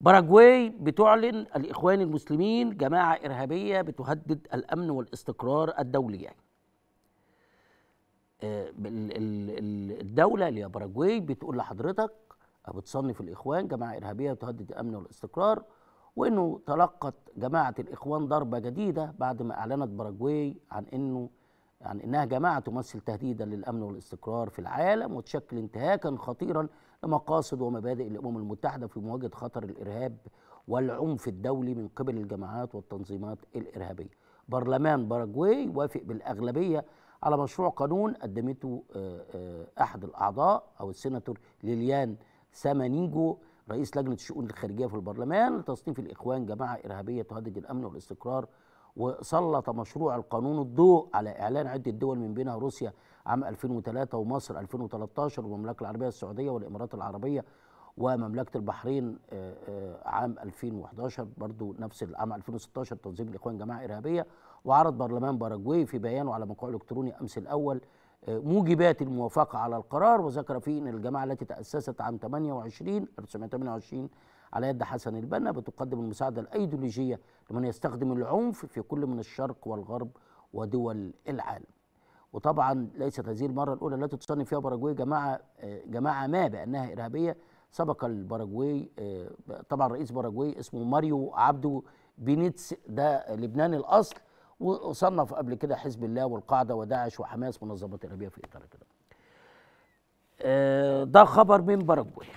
باراجواي بتعلن الإخوان المسلمين جماعة إرهابية بتهدد الأمن والاستقرار الدولي يعني. آه، الدولة اللي هي باراجواي بتقول لحضرتك بتصنف الإخوان جماعة إرهابية بتهدد الأمن والاستقرار وإنه تلقت جماعة الإخوان ضربة جديدة بعد ما أعلنت باراجواي عن إنه يعني انها جماعه تمثل تهديدا للامن والاستقرار في العالم وتشكل انتهاكا خطيرا لمقاصد ومبادئ الامم المتحده في مواجهه خطر الارهاب والعنف الدولي من قبل الجماعات والتنظيمات الارهابيه. برلمان باراجواي وافق بالاغلبيه على مشروع قانون قدمته آه، آه، احد الاعضاء او السيناتور ليليان سامانيجو رئيس لجنه الشؤون الخارجيه في البرلمان لتصنيف الاخوان جماعه ارهابيه تهدد الامن والاستقرار وسلط مشروع القانون الضوء على إعلان عدة دول من بينها روسيا عام 2003 ومصر 2013 والمملكة العربية السعودية والإمارات العربية ومملكة البحرين آه، آه، عام 2011 برضو نفس عام 2016 تنظيم الإخوان جماعة إرهابية وعرض برلمان باراجواي في بيانه على موقعه الإلكتروني أمس الأول موجبات الموافقة على القرار وذكر فيه أن الجماعة التي تأسست عام 28 1928 على يد حسن البنا بتقدم المساعدة الأيديولوجية لمن يستخدم العنف في كل من الشرق والغرب ودول العالم وطبعا ليست هذه المرة الأولى التي تصنف فيها باراجواي جماعة جماعة ما بأنها إرهابية سبق الباراجواي آه، طبعا رئيس باراجواي اسمه ماريو عبدو بينيتس ده لبناني الأصل وصنف قبل كده حزب الله والقاعده وداعش وحماس منظمات ارهابيه في اطار كده. آه، ده خبر من باراجواي